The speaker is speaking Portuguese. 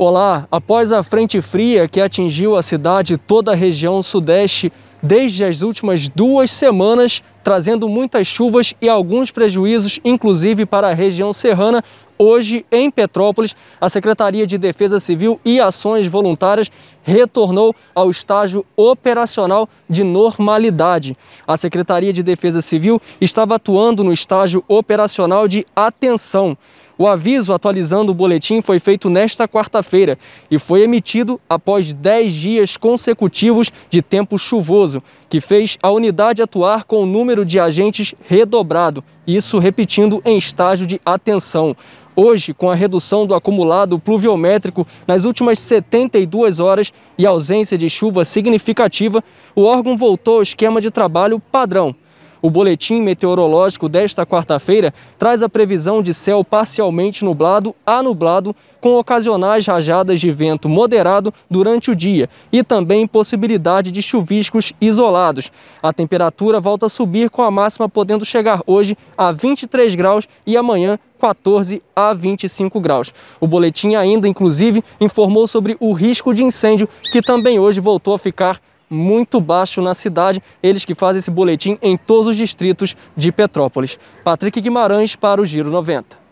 Olá! Após a frente fria que atingiu a cidade e toda a região sudeste desde as últimas duas semanas, trazendo muitas chuvas e alguns prejuízos, inclusive para a região serrana, hoje em Petrópolis, a Secretaria de Defesa Civil e Ações Voluntárias retornou ao estágio operacional de normalidade. A Secretaria de Defesa Civil estava atuando no estágio operacional de atenção. O aviso atualizando o boletim foi feito nesta quarta-feira e foi emitido após 10 dias consecutivos de tempo chuvoso, que fez a unidade atuar com o número de agentes redobrado, isso repetindo em estágio de atenção. Hoje, com a redução do acumulado pluviométrico nas últimas 72 horas e ausência de chuva significativa, o órgão voltou ao esquema de trabalho padrão o boletim meteorológico desta quarta-feira traz a previsão de céu parcialmente nublado a nublado, com ocasionais rajadas de vento moderado durante o dia e também possibilidade de chuviscos isolados. A temperatura volta a subir com a máxima podendo chegar hoje a 23 graus e amanhã 14 a 25 graus. O boletim ainda, inclusive, informou sobre o risco de incêndio, que também hoje voltou a ficar muito baixo na cidade. Eles que fazem esse boletim em todos os distritos de Petrópolis. Patrick Guimarães para o Giro 90.